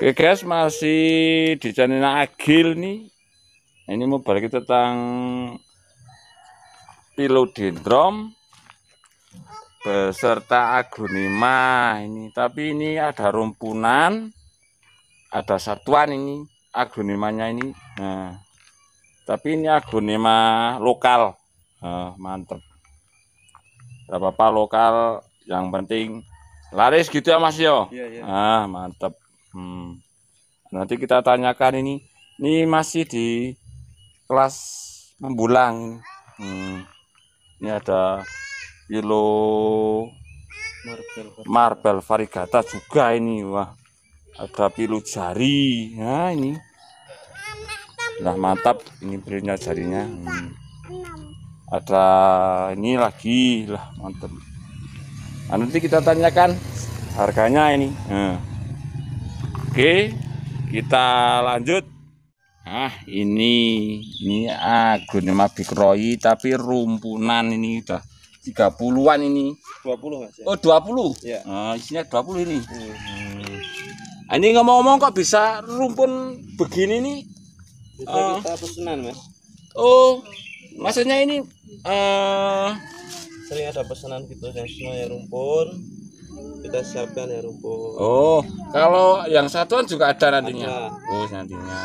Oke guys, masih di channel Agil nih. Ini mau balik tentang pilodendron beserta aglonema ini. Tapi ini ada rumpunan, ada satuan ini aglonemanya ini. Nah, tapi ini aglonema lokal. Nah, mantap. Gak apa-apa lokal, yang penting laris gitu ya Mas yo. Ya? Iya, iya. Ah, mantap. Hmm. Nanti kita tanyakan ini, ini masih di kelas membulang. Hmm. Ini ada kilo marble varigata juga ini, wah. Ada pilu jari, nah ini. Nah mantap, ini belinya jarinya. Hmm. Ada ini lagi, lah mantap. Nah, nanti kita tanyakan harganya ini. Hmm. Oke, kita lanjut. Ah, ini ini Mabik Roy tapi rumpunan ini udah 30-an ini. 20 Mas. Ya? Oh, 20. Ya. Nah, isinya 20 ini. Hmm. Ini ngomong-ngomong kok bisa rumpun begini nih? Bisa uh, kita pesenan, Mas. Oh, maksudnya ini eh uh, sering ada pesanan gitu Sesno ya rumpun kita siapkan ya rumput oh kalau yang satuan juga ada nantinya ada. oh nantinya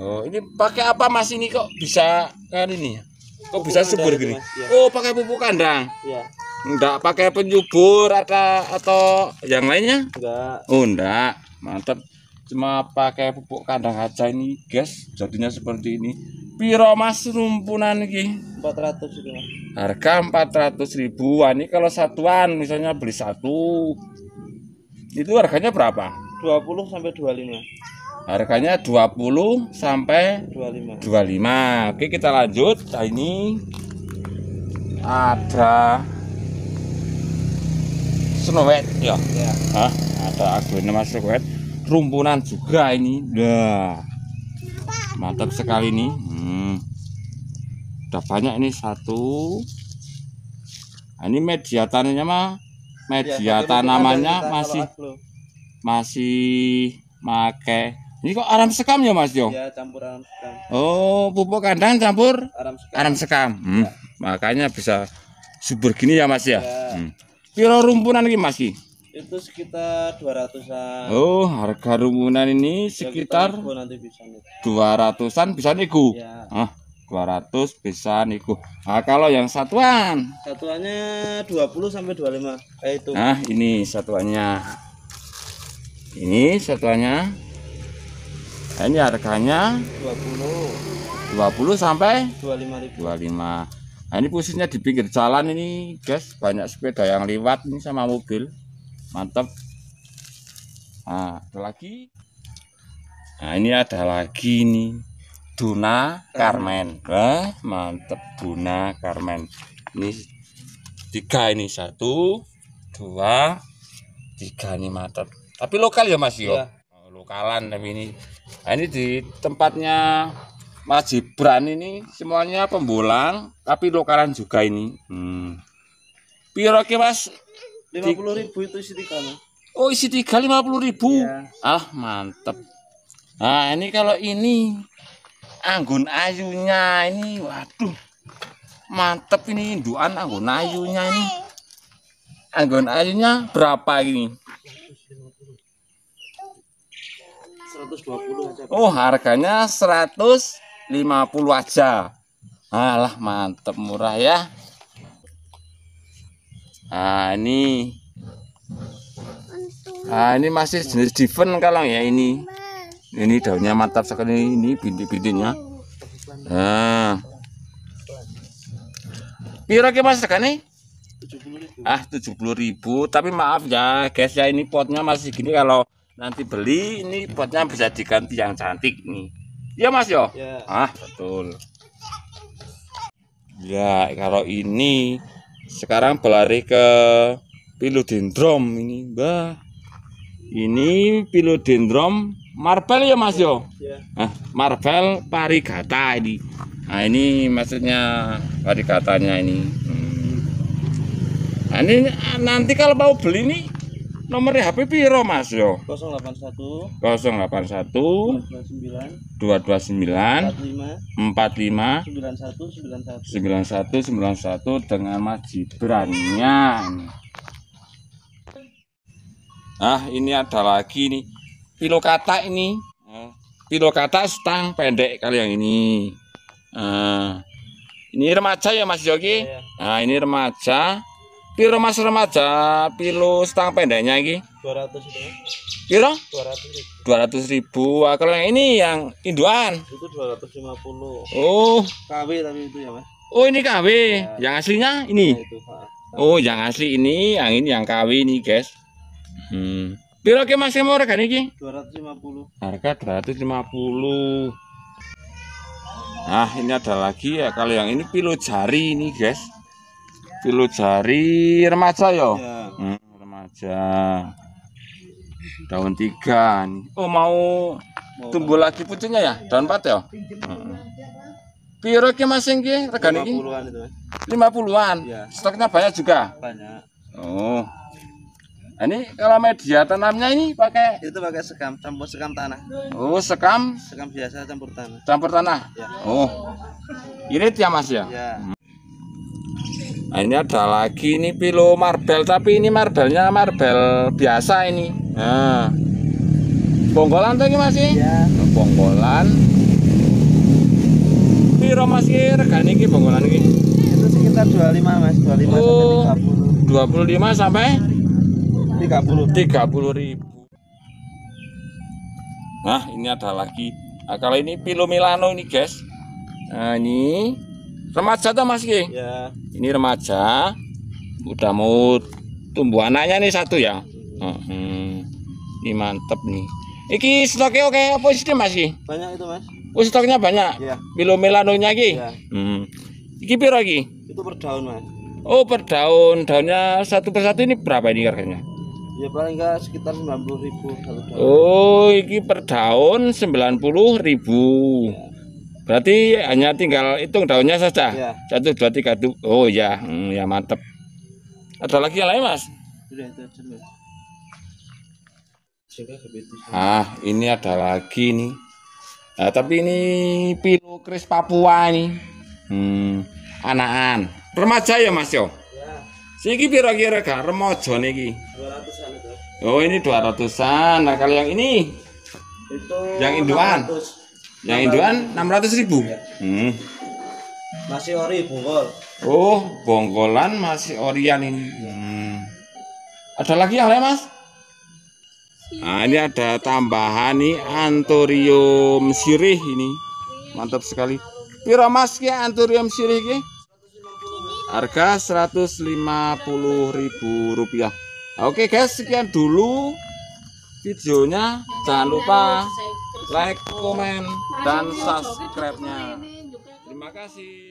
oh ini pakai apa mas ini kok bisa kan ini ya? kok pupuk bisa subur gini ya. oh pakai pupuk kandang ya. enggak pakai penyubur ada atau yang lainnya enggak oh enggak mantap cuma pakai pupuk kandang aja ini guys jadinya seperti ini piro mas rumpunan ini 400 gitu. Harga 400 ribuan. Ini kalau satuan misalnya beli satu itu harganya berapa? 20 sampai 25. Harganya 20 sampai 25. 25. Oke, kita lanjut. Nah, ini ada snowet ya. ya. Hah? Ada aglonema snowet. Rumpunan juga ini. Dah. Mantap sekali nih. Hmm udah banyak ini satu nah, ini media tanamnya mah media iya, ya, tanamannya masih masih make ini kok aram sekam ya mas Jo? Ya campur aram sekam. Oh pupuk kandang campur aram sekam. Aram sekam. Hmm. Ya. Makanya bisa subur gini ya mas ya. ya. Hmm. Piro rumpunan ini mas Itu sekitar 200an. Oh harga rumpunan ini iya, sekitar ya, 200an bisa nih. ya. Ah. 200 bisa niku. Nah, kalau yang satuan, satuannya 20 sampai 25 kayak eh, itu. Nah, ini satuannya. Ini satuannya. Nah, ini harganya 20. 20 sampai 25.000. 25. Nah, ini posisinya di pinggir jalan ini, guys. Banyak sepeda yang lewat ini sama mobil. Mantap. Nah, ada lagi. Nah, ini ada lagi nih. Duna Carmen. Wah, eh, mantep Duna Carmen. Ini tiga ini satu, dua, tiga ini mantep. Tapi lokal ya Mas yo. Ya. Lokalan tapi ini. Nah, ini di tempatnya Mas Gibran ini semuanya pembulang tapi lokalan juga ini. Hmm. Piro ke Mas? Lima puluh ribu itu isi tiga. Oh, isi tiga lima ribu. Ya. Ah, mantep. Nah, ini kalau ini anggun ayunya ini waduh mantep ini doan anggun ayunya ini anggun ayunya berapa ini 120 aja oh harganya 150 aja alah mantep murah ya nah ini nah ini masih jenis diven kalau ya ini ini daunnya mantap sekali ini bintik-bintiknya nah piro ke mas sekali ah 70.000 tapi maaf ya guys ya ini potnya masih gini kalau nanti beli ini potnya bisa diganti yang cantik nih ya mas yo ya. ah betul ya kalau ini sekarang berlari ke pilu dendrom ini mbah ini Philodendron marvel ya Mas yo. Yeah. Ya. Nah, marvel parigata ini. Nah ini maksudnya parigatanya ini. Hmm. Nah, ini nanti kalau mau beli nih nomor HP piro Mas yo? 081 081 229 229 45 45 91 91 91 91 dengan Mas Gibran. Nah, Nah, ini ada lagi nih. Pilo katak ini. Ah, pilo katak stang pendek kali yang ini. Nah, ini remaja ya Mas Yogi? Nah, ini remaja. Piro Mas remaja, pilo stang pendeknya ini? 200 ribu. Piro? 200 ribu. 200 ribu. Wah, kalau yang ini yang induan. Itu 250. Oh. KW tapi itu ya, Mas. Oh, ini KW. Ya. Yang aslinya ini. Nah, itu, Oh, yang asli ini, yang ini yang KW ini, guys. Hmm. Piro ke Mas mau regane iki? 250. Harga 250. Nah, ini ada lagi ya. Kalau yang ini pilu jari ini, guys. Pilu jari remaja yo. Ya? Iya. Hmm, remaja. Daun tiga. Oh, mau, tumbuh lagi pucuknya ya? Daun empat ya? Hmm. Piro ke Mas regane iki? 50-an itu. 50-an. Ya. Stoknya banyak juga? Banyak. Oh. Nah, ini kalau media tanamnya ini pakai itu pakai sekam, campur sekam tanah. Oh, sekam? Sekam biasa campur tanah. Campur tanah. Ya. Oh. Ini ya Mas ya? ya. Hmm. Nah, ini ada lagi ini pilo marbel tapi ini marbelnya marbel biasa ini. Nah. Bonggolan tuh Mas Ya. ya. Bonggolan. Piro Mas ya, rekan ini bonggolan ini. Itu sekitar 25 Mas, 25 oh, sampai 30. 25 sampai 30 30 ribu nah ini ada lagi nah, kalau ini milano ini guys nah ini remaja tuh mas ya. ini remaja udah mau tumbuh anaknya nih satu ya uh ini mantep nih Iki stoknya oke apa sih mas Banyak itu mas Oh stoknya banyak? Iya milano nya Iya hmm. Iki piro lagi Itu per daun mas Oh per daun, daunnya satu persatu ini berapa ini harganya? ya paling enggak sekitar 90 ribu oh ini per daun 90 ribu ya. berarti hanya tinggal hitung daunnya saja ya. satu dua tiga du oh ya hmm, ya mantep ada lagi yang lain mas Sudah, ah ini ada lagi nih nah, tapi ini pilu kris Papua ini hmm, anakan remaja ya mas yo Siki piro kira-kira remaja niki? 200-an itu. Oh, ini dua ratusan. Nah, kalau yang ini itu yang induan. Yang induan enam ratus ribu. Ya. Hmm. Masih ori bongkol. Oh, bongkolan masih orian ini. Hmm. Ada lagi yang lain, Mas? Nah, ini ada tambahan nih anturium sirih ini. Mantap sekali. Piro Mas ki antorium sirih ki? Harga Rp150.000. Oke guys, sekian dulu videonya. Jangan lupa like, oh, komen, dan ya, subscribe-nya. Terima kasih.